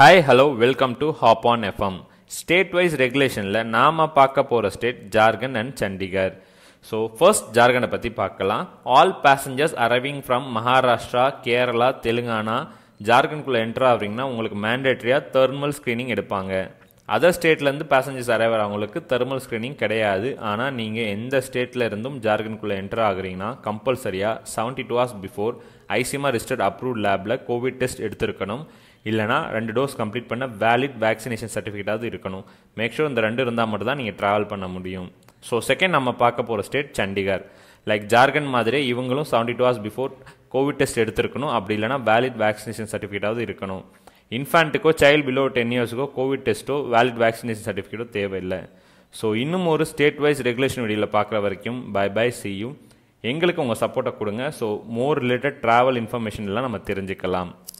hi hello welcome to hop on FM state wise ரெகுலேஷனில் நாம் பார்க்க போகிற state Jharkhand and Chandigarh so first ஜார்க்கண்டை பற்றி பார்க்கலாம் all passengers arriving from Maharashtra Kerala Telangana ஜார்க்கண்ட்குள்ளே என்ட்ரு ஆகுறீங்கன்னா உங்களுக்கு மேண்டேட்ரியாக தெர்மல் ஸ்க்ரீனிங் எடுப்பாங்க அதர் ஸ்டேட்லேருந்து பேசஞ்சர்ஸ் அரை வரவங்களுக்கு தெர்மல் ஸ்க்ரீனிங் கிடையாது ஆனால் நீங்கள் எந்த ஸ்டேட்டில் இருந்தும் ஜார்க்கண்ட்குள்ளே என்டர் ஆகுறீங்கன்னா கம்பல்சரியாக seventy two hours before ICMR registered approved லேபில் கோவிட் டெஸ்ட் எடுத்திருக்கணும் இல்லைனா ரெண்டு டோஸ் கம்ப்ளீட் பண்ண வேலிட் வேக்சினேஷன் சர்டிஃபிகேட்டாவது இருக்கணும் மேக் ஷூர் இந்த ரெண்டு இருந்தால் மட்டும் தான் நீங்கள் ட்ராவல் பண்ண முடியும் ஸோ செகண்ட் நம்ம பார்க்க போகிற ஸ்டேட் சண்டிகர் லைக் ஜார்க்கண்ட் மாதிரி இவங்களும் seventy two hours before Covid test எடுத்திருக்கணும் அப்படி இல்லைனா வேலிட் வேக்சினேஷன் சர்டிஃபிகேட்டாவது இருக்கணும் இன்ஃபேண்ட்டுக்கோ சைல்டு பிலோ டென் இயர்ஸுக்கோ கோவிட் டெஸ்ட்டோ வேலிட் வேக்சினேஷன் சர்டிஃபிகேட்டோ தேவையில்லை ஸோ இன்னும் ஒரு ஸ்டேட் வைஸ் ரெகுலேஷன் வெளியில் பார்க்குற வரைக்கும் பை பை சியும் எங்களுக்கு உங்கள் சப்போர்ட்டை கொடுங்க ஸோ மோர் ரிலேட்டட் ட்ராவல் இன்ஃபர்மேஷன்லாம் நம்ம தெரிஞ்சுக்கலாம்